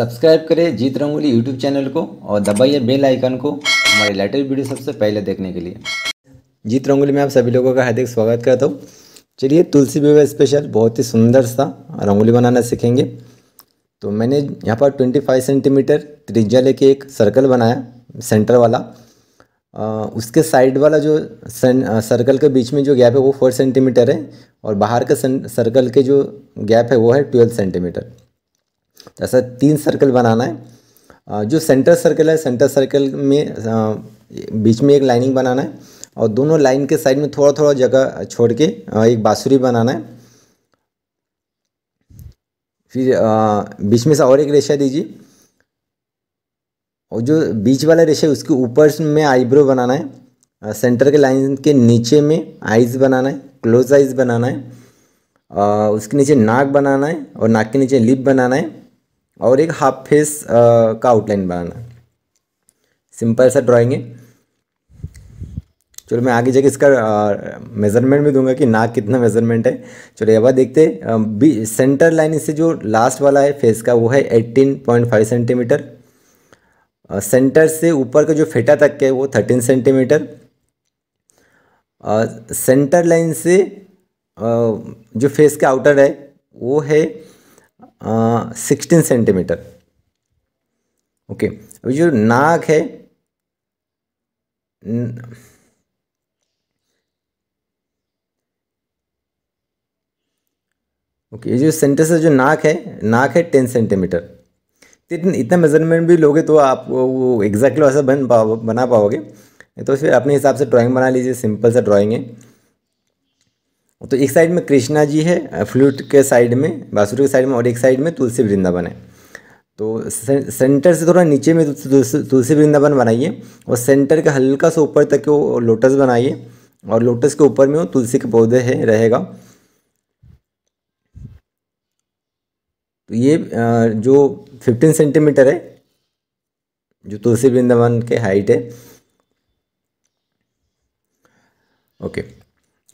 Subscribe करें जीत rangoli YouTube channel को और दबाइए बेल आइकन को हमारे लेटेस्ट वीडियो सबसे पहले देखने के लिए जीत रंगोली में आप सभी लोगों का हार्दिक स्वागत करता हूँ चलिए तुलसी विवाह स्पेशल बहुत ही सुंदर सा रंगोली बनाना सीखेंगे तो मैंने यहाँ पर 25 सेंटीमीटर त्रिज्या लेके एक सर्कल बनाया सेंटर वाला आ, उसके साइड वाला जो सर्कल के बीच में जो गैप है वो फोर सेंटीमीटर है और बाहर के सर्कल के जो गैप है वो है ट्वेल्व सेंटीमीटर ऐसा तीन सर्कल बनाना है जो सेंटर सर्कल है सेंटर सर्कल में बीच में एक लाइनिंग बनाना है और दोनों लाइन के साइड में थोड़ा थोड़ा जगह छोड़ के एक बाँसुरी बनाना है फिर बीच में से और एक रेशा दीजिए और जो बीच वाला रेशा है उसके ऊपर में आईब्रो बनाना है सेंटर के लाइन के नीचे में आइज बनाना है क्लोज आइज बनाना है उसके नीचे नाक बनाना है और नाक के नीचे लिप बनाना है और एक हाफ फेस का आउटलाइन बनाना सिंपल सा ड्राइंग है चलो मैं आगे जाके इसका मेज़रमेंट भी दूंगा कि नाक कितना मेज़रमेंट है चलो अब देखते हैं बी सेंटर लाइन से जो लास्ट वाला है फेस का वो है 18.5 सेंटीमीटर सेंटर से ऊपर का जो फेटा तक है वो 13 सेंटीमीटर सेंटर लाइन से जो फेस का आउटर है वो है सिक्सटीन सेंटीमीटर ओके अभी जो नाक है न, ओके ये जो सेंटर से जो नाक है नाक है टेन सेंटीमीटर तो इतन, इतना मेजरमेंट भी लोगे तो आप वो एग्जैक्टली वैसा बन पाओ बना पाओगे तो फिर अपने हिसाब से ड्राइंग बना लीजिए सिंपल सा ड्राइंग है तो एक साइड में कृष्णा जी है फ्लूट के साइड में बासुरी के साइड में और एक साइड में तुलसी वृंदावन है तो सेंटर से थोड़ा नीचे में तुलसी वृंदावन बनाइए और सेंटर के हल्का सा ऊपर तक वो लोटस बनाइए और लोटस के ऊपर में वो तुलसी के पौधे है रहेगा तो ये जो फिफ्टीन सेंटीमीटर है जो तुलसी वृंदावन के हाइट है ओके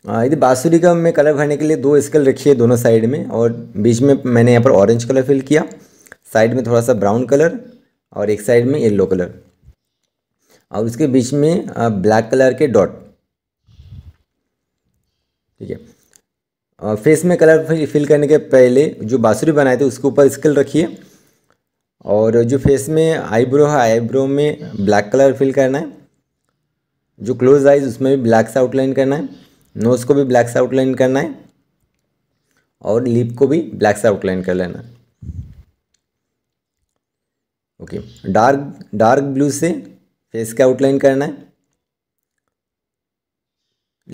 हाँ, यदि बाँसुरी का मैं कलर भरने के लिए दो स्केल रखी है दोनों साइड में और बीच में मैंने यहाँ पर ऑरेंज कलर फिल किया साइड में थोड़ा सा ब्राउन कलर और एक साइड में येलो कलर और उसके बीच में ब्लैक कलर के डॉट ठीक है और फेस में कलर फिल करने के पहले जो बाँसुरी बनाए थे उसके ऊपर स्केल रखिए और जो फेस में आईब्रो है आईब्रो में ब्लैक कलर फिल करना है जो क्लोज आइज उसमें भी ब्लैक से आउटलाइन करना है नोज़ को भी ब्लैक से आउटलाइन करना है और लिप को भी ब्लैक से आउटलाइन कर लेना है ओके डार्क डार्क ब्लू से फेस का आउटलाइन करना है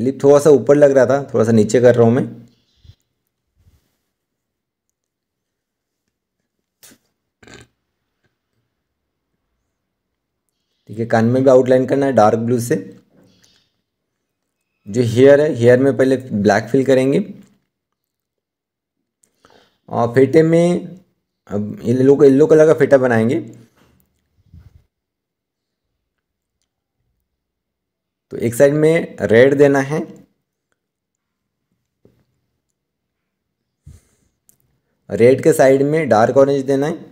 लिप थोड़ा सा ऊपर लग रहा था थोड़ा सा नीचे कर रहा हूँ मैं ठीक है कान में भी आउटलाइन करना है डार्क ब्लू से जो हेयर है हेयर में पहले ब्लैक फिल करेंगे और फेटे में अब येल्लो येल्लो कलर का फेटा बनाएंगे तो एक साइड में रेड देना है रेड के साइड में डार्क ऑरेंज देना है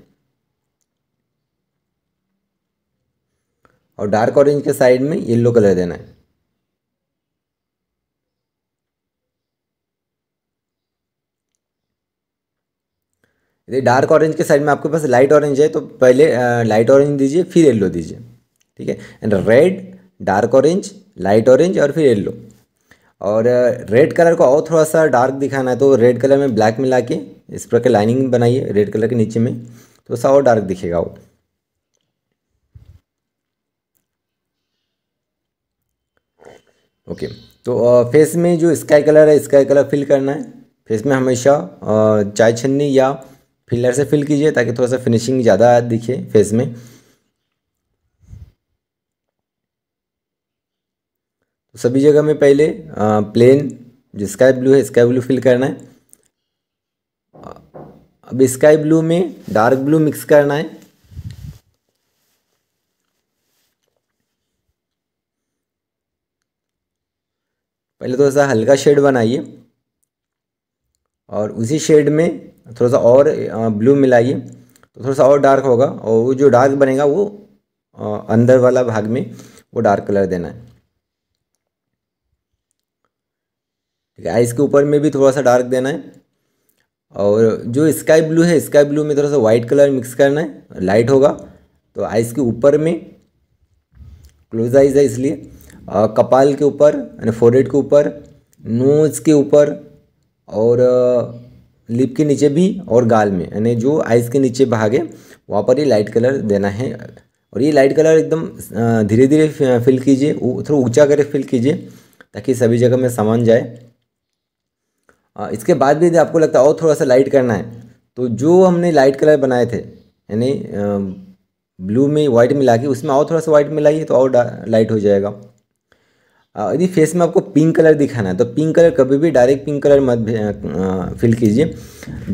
और डार्क ऑरेंज के साइड में येलो कलर देना है यदि डार्क ऑरेंज के साइड में आपके पास लाइट ऑरेंज है तो पहले लाइट ऑरेंज दीजिए फिर येल्लो दीजिए ठीक है and red dark orange light orange और फिर येल्लो और रेड कलर को और थोड़ा सा डार्क दिखाना है तो रेड कलर में ब्लैक मिला के इस प्रकार लाइनिंग बनाइए रेड कलर के नीचे में तो सा और डार्क दिखेगा वो ओके तो फेस में जो स्काई कलर है स्काई कलर फिल करना है फेस में हमेशा चाय छन्नी या फिलर से फिल कीजिए ताकि थोड़ा सा फिनिशिंग ज़्यादा दिखे फेस में तो सभी जगह में पहले आ, प्लेन जो स्काई ब्लू है स्काई ब्लू फिल करना है अब स्काई ब्लू में डार्क ब्लू मिक्स करना है पहले थोड़ा तो सा हल्का शेड बनाइए और उसी शेड में थोड़ा सा और ब्लू मिलाइए तो थोड़ा सा और डार्क होगा और वो जो डार्क बनेगा वो अंदर वाला भाग में वो डार्क कलर देना है ठीक है आइस के ऊपर में भी थोड़ा सा डार्क देना है और जो स्काई ब्लू है स्काई ब्लू में थोड़ा सा वाइट कलर मिक्स करना है लाइट होगा तो आइस के ऊपर में क्लोज आइज है इसलिए कपाल के ऊपर यानी फोरेड के ऊपर नोज़ के ऊपर और लिप के नीचे भी और गाल में यानी जो आइस के नीचे भाग है वहाँ पर ये लाइट कलर देना है और ये लाइट कलर एकदम धीरे धीरे फिल कीजिए थोड़ा ऊंचा करके फिल कीजिए ताकि सभी जगह में सामान जाए इसके बाद भी यदि आपको लगता है और थोड़ा सा लाइट करना है तो जो हमने लाइट कलर बनाए थे यानी ब्लू में व्हाइट मिला के उसमें और थोड़ा सा व्हाइट मिलाइए तो और लाइट हो जाएगा यदि फेस में आपको पिंक कलर दिखाना है तो पिंक कलर कभी भी डायरेक्ट पिंक कलर मत फिल कीजिए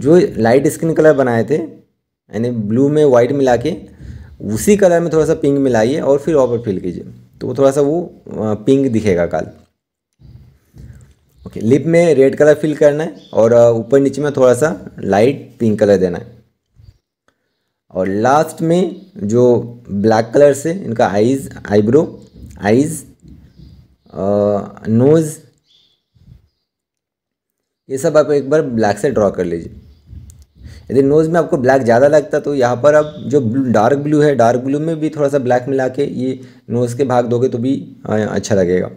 जो लाइट स्किन कलर बनाए थे यानी ब्लू में वाइट मिला के उसी कलर में थोड़ा सा पिंक मिलाइए और फिर वहाँ पर फिल कीजिए तो थोड़ा सा वो पिंक दिखेगा काल ओके लिप में रेड कलर फिल करना है और ऊपर नीचे में थोड़ा सा लाइट पिंक कलर देना है और लास्ट में जो ब्लैक कलर से इनका आईज आईब्रो आईज़ नोज़ ये सब आप एक बार ब्लैक से ड्रॉ कर लीजिए यदि नोज़ में आपको ब्लैक ज़्यादा लगता तो यहाँ पर आप जो डार्क ब्लू है डार्क ब्लू में भी थोड़ा सा ब्लैक मिला के ये नोज़ के भाग दोगे तो भी अच्छा लगेगा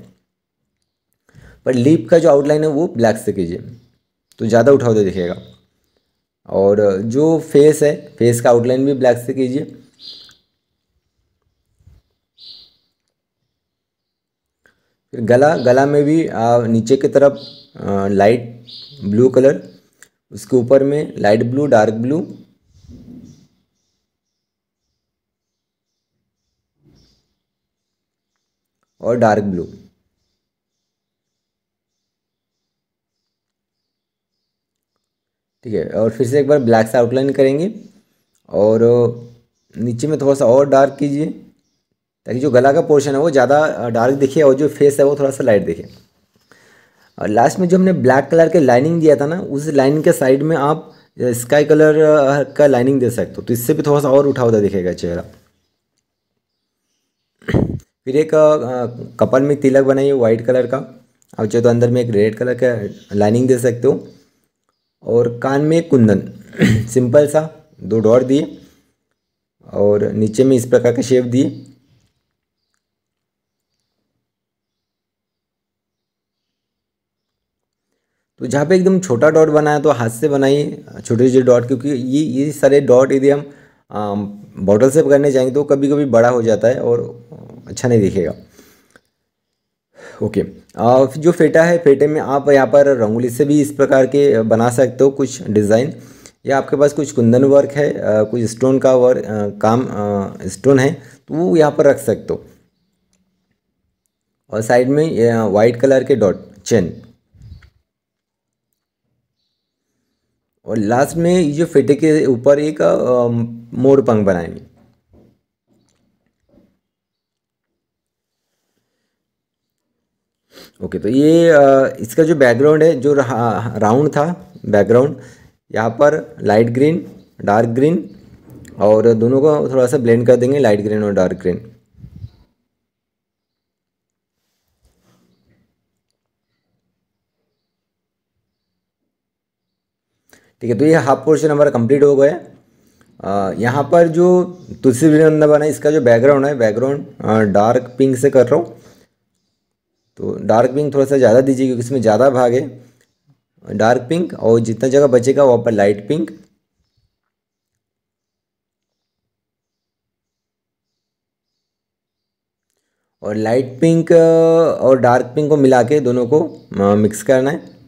पर लिप का जो आउटलाइन है वो ब्लैक से कीजिए तो ज़्यादा उठाव तो दिखेगा और जो फेस है फेस का आउटलाइन भी ब्लैक से कीजिए फिर गला गला में भी आप नीचे की तरफ लाइट ब्लू कलर उसके ऊपर में लाइट ब्लू डार्क ब्लू और डार्क ब्लू ठीक है और फिर से एक बार ब्लैक से आउटलाइन करेंगे और नीचे में थोड़ा सा और डार्क कीजिए ताकि जो गला का पोर्शन है वो ज़्यादा डार्क दिखे और जो फेस है वो थोड़ा सा लाइट दिखे और लास्ट में जो हमने ब्लैक कलर के लाइनिंग दिया था ना उस लाइन के साइड में आप स्काई कलर का लाइनिंग दे सकते हो तो इससे भी थोड़ा सा और उठा हुआ दिखेगा चेहरा फिर एक कपल में तिलक बनाइए वाइट कलर का आप चाहे तो अंदर में एक रेड कलर का लाइनिंग दे सकते हो और कान में एक कुंदन सिंपल सा दो डॉट दिए और नीचे में इस प्रकार के शेप दिए तो जहाँ पे एकदम छोटा डॉट बनाया तो हाथ से बनाइए छोटे छोटे डॉट क्योंकि ये ये सारे डॉट यदि हम बॉटल से करने जाएंगे तो कभी कभी बड़ा हो जाता है और अच्छा नहीं दिखेगा ओके okay. जो फेटा है फेटे में आप यहाँ पर रंगोली से भी इस प्रकार के बना सकते हो कुछ डिज़ाइन या आपके पास कुछ कुंदन वर्क है कुछ स्टोन का वर्क काम स्टोन है तो वो यहाँ पर रख सकते हो और साइड में वाइट कलर के डॉट चेन और लास्ट में ये जो फेटे के ऊपर एक मोर पंख बनाएंगे ओके तो ये आ, इसका जो बैकग्राउंड है जो राउंड था बैकग्राउंड यहाँ पर लाइट ग्रीन डार्क ग्रीन और दोनों को थोड़ा सा ब्लेंड कर देंगे लाइट ग्रीन और डार्क ग्रीन ठीक है तो ये हाफ पोर्शन हमारा कंप्लीट हो गया यहाँ पर जो तुलसी वृंदावन है इसका जो बैकग्राउंड है बैकग्राउंड डार्क पिंक से कर रहा हूँ तो डार्क पिंक थोड़ा सा ज़्यादा दीजिए क्योंकि इसमें ज़्यादा भाग है डार्क पिंक और जितना जगह बचेगा वहाँ पर लाइट पिंक और लाइट पिंक और डार्क पिंक को मिला के दोनों को मिक्स करना है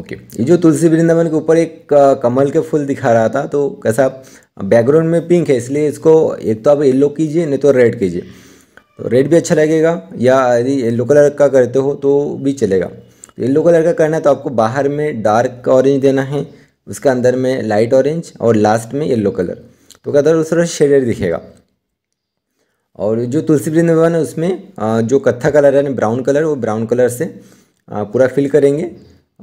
ओके ये जो तुलसी वृंदावन के ऊपर एक कमल के फूल दिखा रहा था तो कैसा बैकग्राउंड में पिंक है इसलिए इसको एक तो आप येल्लो कीजिए नहीं तो रेड कीजिए तो रेड भी अच्छा लगेगा या यदि येल्लो कलर का करते हो तो भी चलेगा येल्लो कलर का करना है तो आपको बाहर में डार्क ऑरेंज देना है उसके अंदर में लाइट ऑरेंज और लास्ट में येल्लो कलर तो क्या दूसरा शेडेड दिखेगा और जो तुलसी वृंदावन है उसमें जो कत्था कलर है ब्राउन कलर वो ब्राउन कलर से पूरा फिल करेंगे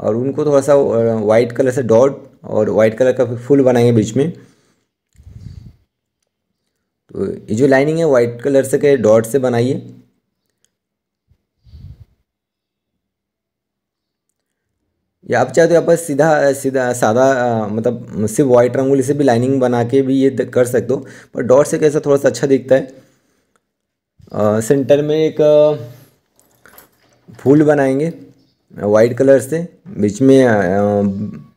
और उनको थोड़ा सा वाइट कलर से डॉट और वाइट कलर का फूल बनाएंगे बीच में तो ये जो लाइनिंग है वाइट कलर से के डॉट से बनाइए या आप चाहे तो यहाँ पर सीधा सीधा सादा मतलब सिर्फ वाइट रंगोली से भी लाइनिंग बना के भी ये कर सकते हो पर डॉट से कैसा थोड़ा सा अच्छा दिखता है आ, सेंटर में एक फूल बनाएंगे वाइट कलर से बीच में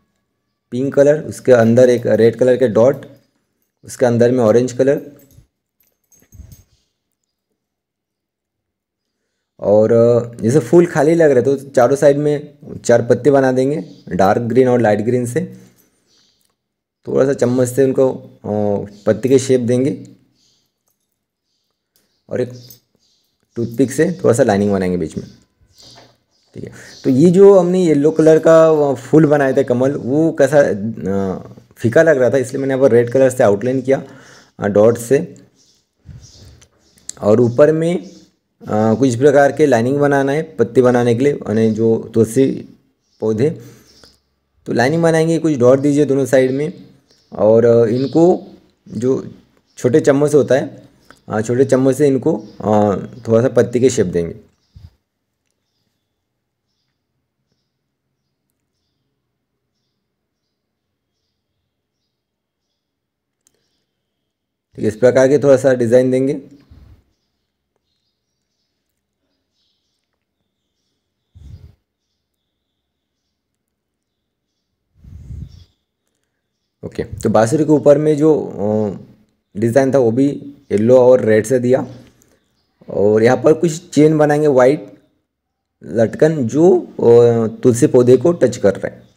पिंक कलर उसके अंदर एक रेड कलर के डॉट उसके अंदर में ऑरेंज कलर और जैसे फूल खाली लग रहे तो चारों साइड में चार पत्ते बना देंगे डार्क ग्रीन और लाइट ग्रीन से थोड़ा सा चम्मच से उनको पत्ते के शेप देंगे और एक टूथपिक से थोड़ा सा लाइनिंग बनाएंगे बीच में ठीक है तो ये जो हमने येलो कलर का फूल बनाया था कमल वो कैसा फीका लग रहा था इसलिए मैंने यहाँ पर रेड कलर से आउटलाइन किया डॉट से और ऊपर में आ, कुछ प्रकार के लाइनिंग बनाना है पत्ते बनाने के लिए यानी जो तुलसी पौधे तो लाइनिंग बनाएंगे कुछ डॉट दीजिए दोनों साइड में और इनको जो छोटे चम्मच होता है छोटे चम्मच से इनको थोड़ा सा पत्ती के शेप देंगे ठीक है इस प्रकार के थोड़ा सा डिज़ाइन देंगे ओके तो बाँसुरी के ऊपर में जो डिज़ाइन था वो भी येलो और रेड से दिया और यहाँ पर कुछ चेन बनाएंगे वाइट लटकन जो तुलसी पौधे को टच कर रहे हैं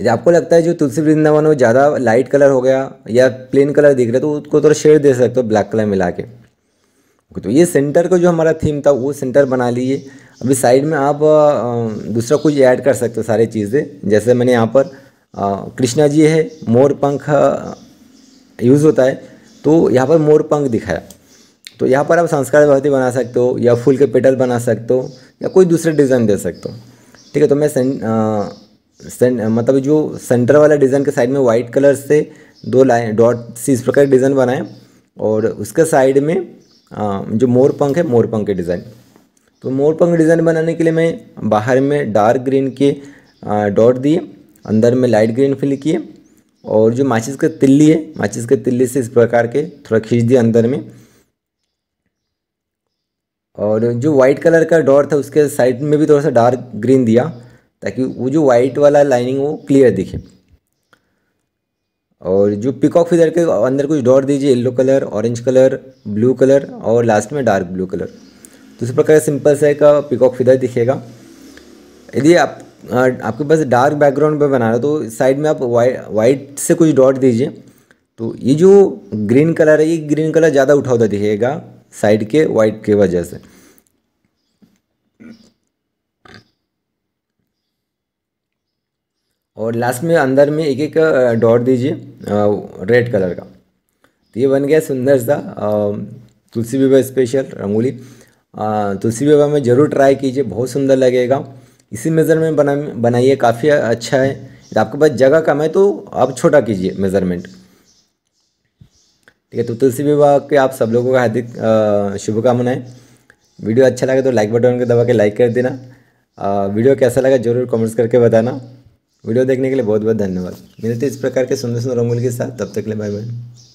यदि आपको लगता है जो तुलसी वृंदावन वो ज़्यादा लाइट कलर हो गया या प्लेन कलर दिख रहा है तो उसको थोड़ा तो शेड दे सकते हो ब्लैक कलर मिला के ओके तो ये सेंटर का जो हमारा थीम था वो सेंटर बना लीजिए अभी साइड में आप दूसरा कुछ ऐड कर सकते हो सारी चीज़ें जैसे मैंने यहाँ पर कृष्णा जी है मोर पंख यूज़ होता है तो यहाँ पर मोर पंख दिखाया तो यहाँ पर आप संस्कार भारती बना सकते हो या फूल के पेटल बना सकते हो या कोई दूसरे डिज़ाइन दे सकते हो ठीक है तो मैं मतलब जो सेंटर वाला डिज़ाइन के साइड में वाइट कलर से दो लाइन डॉट से इस प्रकार डिज़ाइन बनाएं और उसके साइड में जो मोर पंख है मोर पंख के डिज़ाइन तो मोर पंख डिज़ाइन बनाने के लिए मैं बाहर में डार्क ग्रीन के डॉट दिए अंदर में लाइट ग्रीन फिल किए और जो माचिस के तिल्ली है माचिस के तिल्ली से इस प्रकार के थोड़ा खींच दिया अंदर में और जो वाइट कलर का डॉट था उसके साइड में भी थोड़ा सा डार्क ग्रीन दिया ताकि वो जो वाइट वाला लाइनिंग वो क्लियर दिखे और जो पिकॉक फिदर के अंदर कुछ डॉट दीजिए yellow colour orange colour blue colour और लास्ट में डार्क ब्लू कलर तो इस प्रकार सिंपल सा एक पिकॉक uh, फिदर दिखेगा यदि आप आ, uh, आपके पास डार्क बैकग्राउंड पे बना रहे तो साइड में आप वाइट वाइट से कुछ डॉट दीजिए तो ये जो ग्रीन कलर है ये ग्रीन कलर ज़्यादा उठा होता दिखेगा साइड के वाइट के वजह से और लास्ट में अंदर में एक एक डॉट दीजिए रेड कलर का तो ये बन गया सुंदर सा तुलसी विवाह स्पेशल रंगोली तुलसी विवाह में ज़रूर ट्राई कीजिए बहुत सुंदर लगेगा इसी मेज़रमेंट बना बनाइए काफ़ी अच्छा है तो आपके पास जगह कम है तो आप छोटा कीजिए मेज़रमेंट ठीक है तो तुलसी विवाह के आप सब लोगों का हार्दिक शुभकामनाएं वीडियो अच्छा लगे तो लाइक बटन को दबा के लाइक कर देना आ, वीडियो कैसा लगा जरूर कमेंट्स करके बताना वीडियो देखने के लिए बहुत बहुत धन्यवाद मिलते इस प्रकार के सुंदर सुंदर रंगोली के साथ तब तक ले बाय बाय